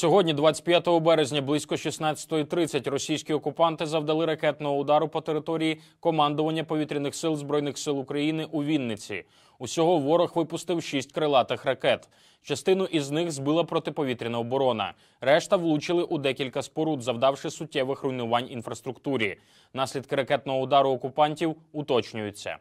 Сьогодні, 25 березня, близько 16.30, російські окупанти завдали ракетного удару по території командування повітряних сил збройних сил України у Вінниці. Усього ворог випустив шість крилатих ракет. Частину із них збила протиповітряна оборона. Решта влучили у декілька споруд, завдавши суттєвих руйнувань інфраструктурі. Наслідки ракетного удару окупантів уточнюються.